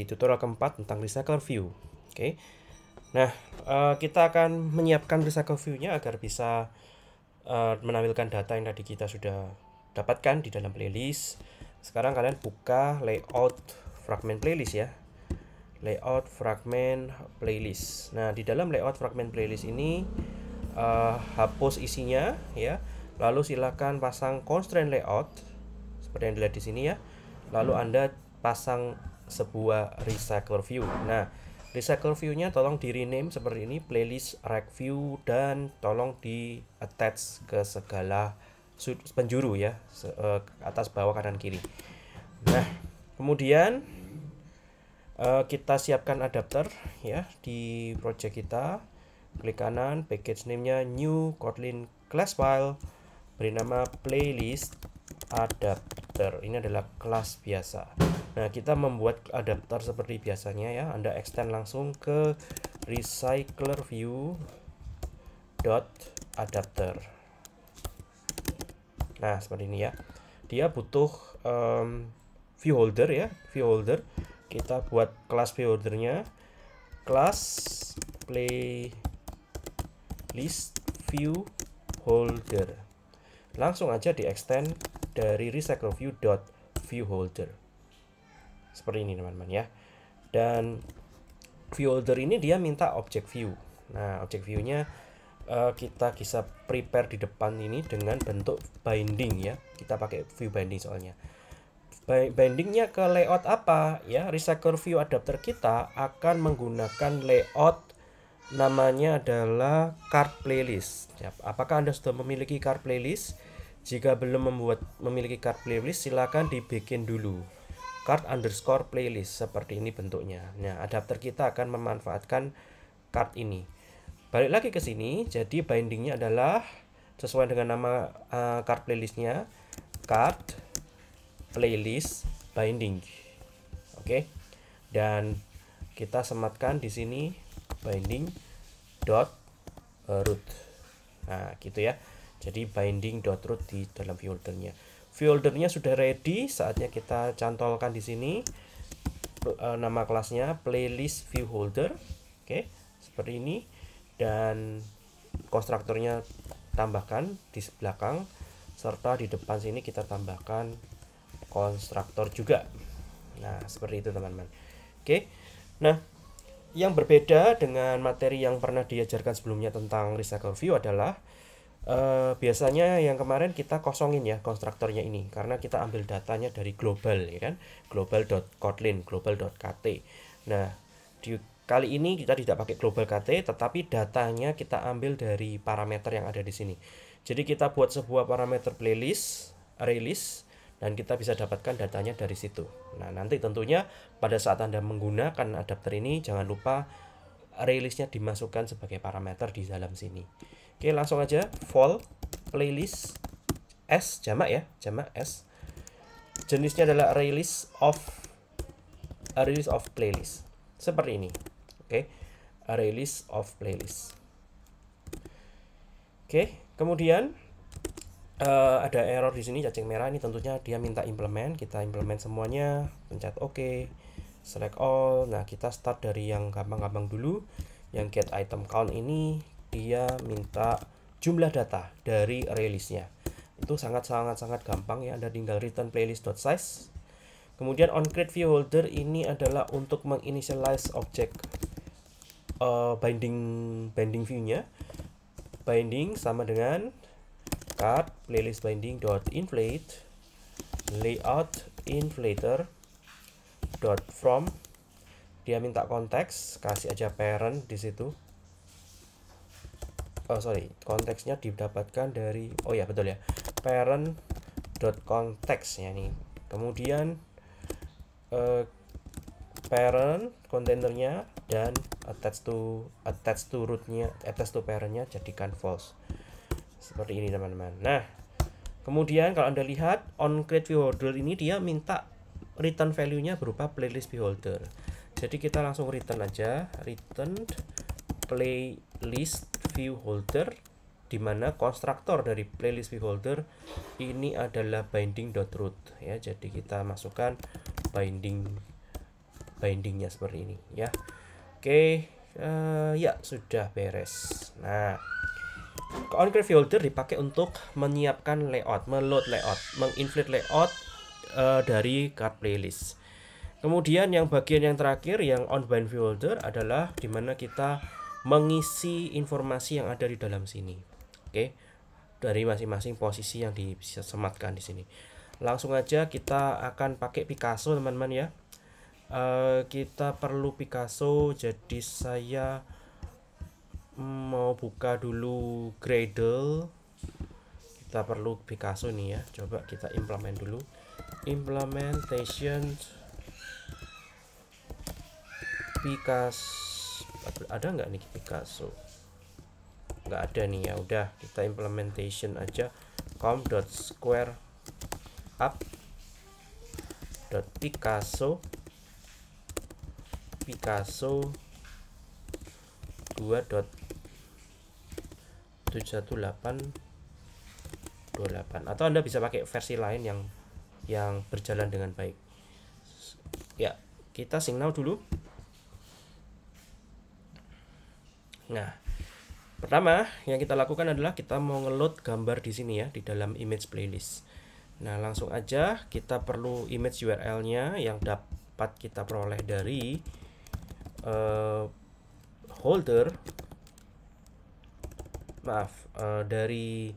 di tutorial keempat tentang recycle view. Oke. Okay. Nah, uh, kita akan menyiapkan recycle view-nya agar bisa uh, menampilkan data yang tadi kita sudah dapatkan di dalam playlist. Sekarang kalian buka layout fragment playlist ya. Layout fragment playlist. Nah, di dalam layout fragment playlist ini uh, hapus isinya ya. Lalu silakan pasang constraint layout seperti yang dilihat di sini ya. Lalu Anda pasang sebuah recycle view. Nah, recycle view-nya tolong di rename seperti ini playlist rack view dan tolong di attach ke segala penjuru ya, eh, atas bawah kanan kiri. Nah, kemudian eh, kita siapkan adapter ya di project kita. Klik kanan, package name-nya new kotlin class file beri nama playlist adapter. Ini adalah kelas biasa. Nah, kita membuat adapter seperti biasanya ya. Anda extend langsung ke recycler view dot adapter. Nah, seperti ini ya. Dia butuh um, view holder ya, view holder. Kita buat kelas view holdernya kelas play list view holder. Langsung aja di extend dari recycler view dot view holder seperti ini teman-teman ya dan view order ini dia minta object view nah object viewnya uh, kita bisa prepare di depan ini dengan bentuk binding ya kita pakai view binding soalnya bindingnya ke layout apa ya recycle view adapter kita akan menggunakan layout namanya adalah card playlist ya, apakah anda sudah memiliki card playlist jika belum membuat memiliki card playlist silahkan dibikin dulu card underscore playlist seperti ini bentuknya. Nah, adapter kita akan memanfaatkan card ini. Balik lagi ke sini, jadi bindingnya adalah sesuai dengan nama uh, card playlistnya, card playlist binding. Oke, okay? dan kita sematkan di sini binding dot root. Nah, gitu ya. Jadi binding dot root di dalam foldernya. Foldernya sudah ready, saatnya kita cantolkan di sini eh, nama kelasnya playlist view holder. Oke, seperti ini dan konstruktornya tambahkan di belakang serta di depan sini kita tambahkan konstruktor juga. Nah, seperti itu teman-teman. Oke. Nah, yang berbeda dengan materi yang pernah diajarkan sebelumnya tentang recycle view adalah Uh, biasanya yang kemarin kita kosongin ya konstruktornya ini karena kita ambil datanya dari global ya kan global.kotlin global.kt nah di kali ini kita tidak pakai global kt tetapi datanya kita ambil dari parameter yang ada di sini jadi kita buat sebuah parameter playlist release dan kita bisa dapatkan datanya dari situ nah nanti tentunya pada saat anda menggunakan adapter ini jangan lupa rilisnya dimasukkan sebagai parameter di dalam sini Oke, langsung aja vol playlist S jamak ya, jamak S. Jenisnya adalah release of a release of playlist. Seperti ini. Oke. A release of playlist. Oke, kemudian uh, ada error di sini cacing merah ini tentunya dia minta implement kita implement semuanya pencet Oke select all nah kita start dari yang gampang-gampang dulu yang get item count ini dia minta jumlah data dari rilisnya itu sangat sangat sangat gampang ya Anda tinggal return playlist.size kemudian on create holder ini adalah untuk menginitialize objek uh, binding binding nya binding sama dengan card playlist binding dot inflate layout inflator dot from dia minta konteks kasih aja parent di situ oh sorry konteksnya didapatkan dari oh ya betul ya parent dot ya nih kemudian eh, parent kontainernya dan attach to attach to rootnya attach to parentnya jadikan false seperti ini teman-teman nah kemudian kalau anda lihat on create view beholder ini dia minta return value nya berupa playlist beholder jadi kita langsung return aja return playlist view holder di mana konstruktor dari playlist view holder ini adalah binding binding.root ya. Jadi kita masukkan binding bindingnya seperti ini ya. Oke, uh, ya sudah beres. Nah, on view holder dipakai untuk menyiapkan layout, meload layout, menginflate layout uh, dari card playlist. Kemudian yang bagian yang terakhir yang on bind view holder adalah di mana kita mengisi informasi yang ada di dalam sini. Oke. Dari masing-masing posisi yang disematkan di sini. Langsung aja kita akan pakai Picasso teman-teman ya. Uh, kita perlu Picasso jadi saya mau buka dulu Gradle kita perlu Picasso nih ya coba kita implement dulu implementation Picasso ada nggak nih Picasso nggak ada nih ya udah kita implementation aja com dot square up dot Picasso Picasso dua dot 718 28 atau Anda bisa pakai versi lain yang yang berjalan dengan baik ya kita signal dulu Nah, pertama yang kita lakukan adalah kita mau ngeload gambar di sini ya di dalam image playlist. Nah, langsung aja kita perlu image URL-nya yang dapat kita peroleh dari uh, holder maaf uh, dari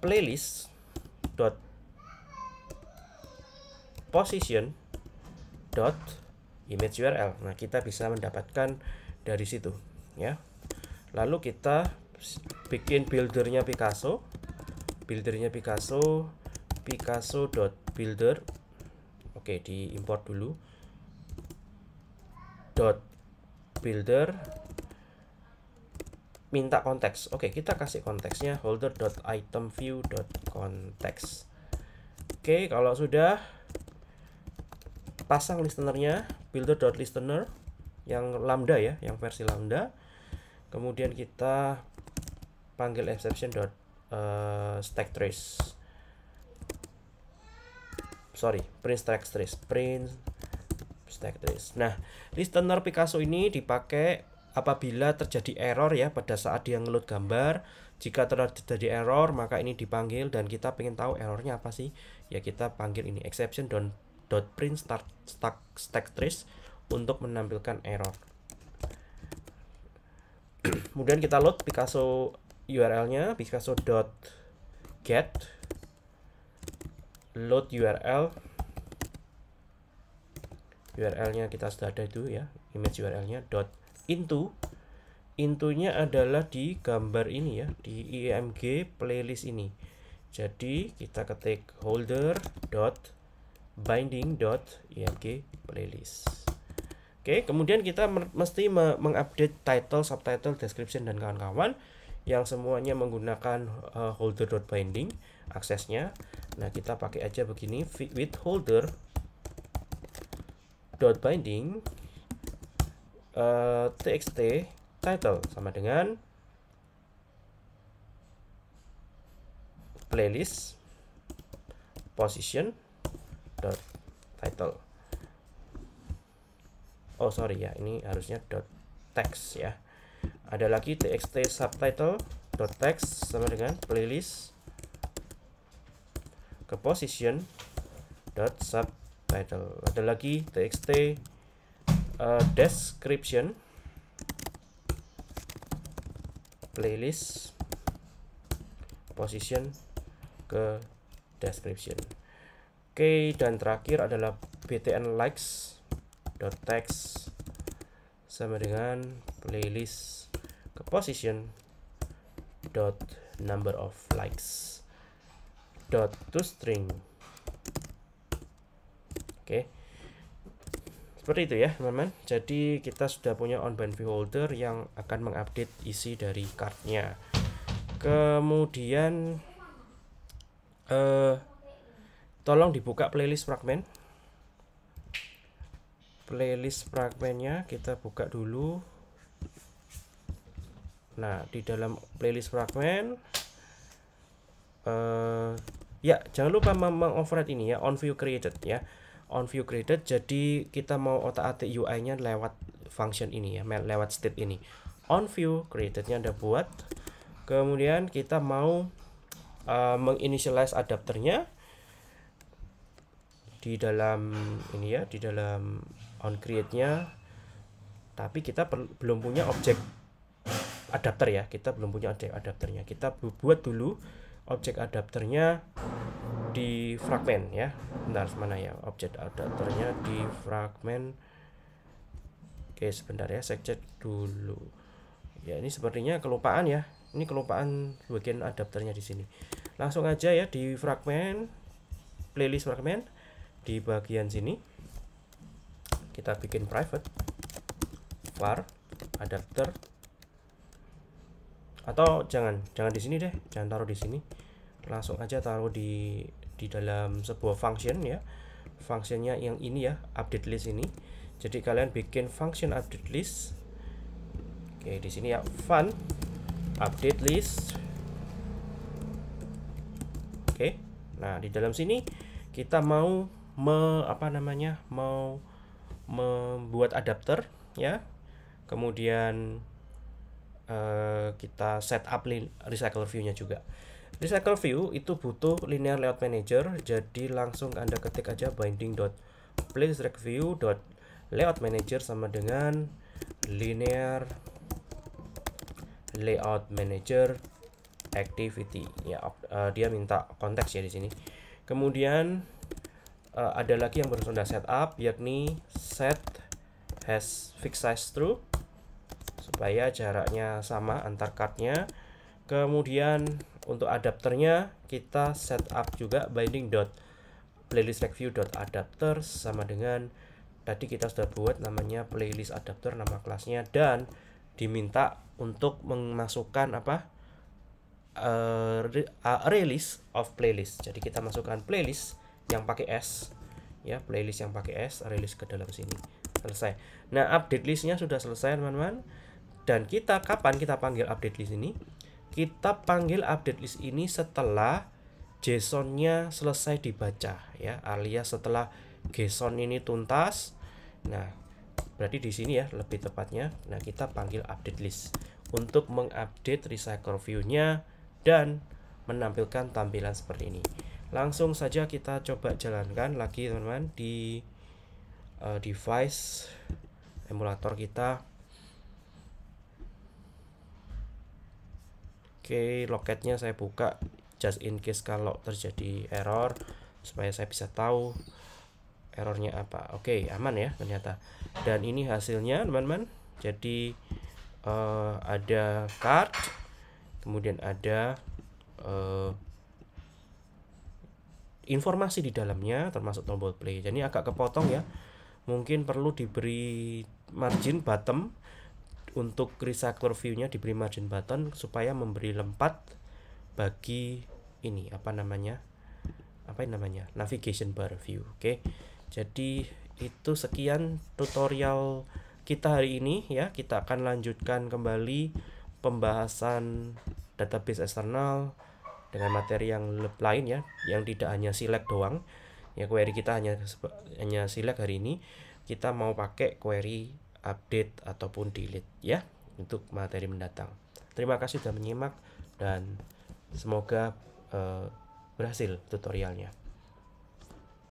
playlist dot position dot image URL. Nah, kita bisa mendapatkan dari situ, ya lalu kita bikin buildernya Picasso buildernya Picasso picasso.builder oke di import dulu dot builder minta konteks oke kita kasih konteksnya holder holder.itemview.context oke kalau sudah pasang listenernya listener, yang lambda ya yang versi lambda kemudian kita panggil exception dot uh, stack trace sorry print stack trace print stack trace nah listener Picasso ini dipakai apabila terjadi error ya pada saat dia ngeload gambar jika terjadi error maka ini dipanggil dan kita pengen tahu errornya apa sih ya kita panggil ini exception dot print start stack stack trace untuk menampilkan error kemudian kita load Picasso URL-nya picasso.get load URL URL-nya kita sudah ada itu ya image URL-nya dot into intunya adalah di gambar ini ya di img playlist ini jadi kita ketik holder dot binding dot img playlist Oke, kemudian kita mesti mengupdate title, subtitle, description dan kawan-kawan yang semuanya menggunakan uh, eh, holder dot binding aksesnya. Nah, kita pakai aja begini with holder dot binding uh, eh, txt title sama dengan playlist position dot title oh sorry ya ini harusnya dot text ya ada lagi txt subtitle dot text sama dengan playlist ke position dot subtitle ada lagi txt uh, description playlist position ke description oke okay, dan terakhir adalah btn likes .text sama dengan playlist ke position dot number of likes dot to string oke okay. seperti itu ya teman-teman jadi kita sudah punya on view holder yang akan mengupdate isi dari cardnya kemudian eh, tolong dibuka playlist fragment playlist fragmennya kita buka dulu nah di dalam playlist fragmen uh, ya jangan lupa memang mengoverride ini ya on view created ya on view created jadi kita mau otak atik UI nya lewat function ini ya lewat state ini on view creatednya anda buat kemudian kita mau uh, menginitialize adapternya di dalam ini ya di dalam on create-nya tapi kita belum punya objek adapter ya kita belum punya objek adapternya kita buat dulu objek adapternya di fragment ya bentar mana ya objek adapternya di fragment oke sebentar ya saya cek dulu ya ini sepertinya kelupaan ya ini kelupaan bagian adapternya di sini langsung aja ya di fragment playlist fragment di bagian sini kita bikin private var adapter atau jangan jangan di sini deh jangan taruh di sini langsung aja taruh di di dalam sebuah function ya functionnya yang ini ya update list ini jadi kalian bikin function update list oke di sini ya fun update list oke nah di dalam sini kita mau me apa namanya mau membuat adapter ya kemudian uh, kita setup recycle view-nya juga recycle view itu butuh linear layout manager jadi langsung anda ketik aja binding dot place rec view dot layout manager sama dengan linear layout manager activity ya uh, dia minta konteks ya di sini kemudian uh, ada lagi yang baru Anda setup yakni set has fixed size true supaya jaraknya sama antar cardnya kemudian untuk adapternya kita setup juga binding dot playlist review dot adapter sama dengan tadi kita sudah buat namanya playlist adapter nama kelasnya dan diminta untuk memasukkan apa uh, release of playlist jadi kita masukkan playlist yang pakai S ya playlist yang pakai S rilis ke dalam sini selesai nah update listnya sudah selesai teman-teman dan kita kapan kita panggil update list ini kita panggil update list ini setelah JSON-nya selesai dibaca ya alias setelah JSON ini tuntas nah berarti di sini ya lebih tepatnya nah kita panggil update list untuk mengupdate recycle view-nya dan menampilkan tampilan seperti ini langsung saja kita coba jalankan lagi teman-teman di uh, device emulator kita Oke, loketnya saya buka just in case kalau terjadi error supaya saya bisa tahu errornya apa. Oke, aman ya ternyata. Dan ini hasilnya, teman-teman. Jadi uh, ada card, kemudian ada uh, informasi di dalamnya termasuk tombol play jadi agak kepotong ya mungkin perlu diberi margin bottom untuk recycler view-nya diberi margin button supaya memberi lempat bagi ini apa namanya apa yang namanya navigation bar view oke okay? jadi itu sekian tutorial kita hari ini ya kita akan lanjutkan kembali pembahasan database eksternal dengan materi yang lain ya yang tidak hanya silek doang ya query kita hanya hanya silek hari ini kita mau pakai query update ataupun delete ya untuk materi mendatang terima kasih sudah menyimak dan semoga uh, berhasil tutorialnya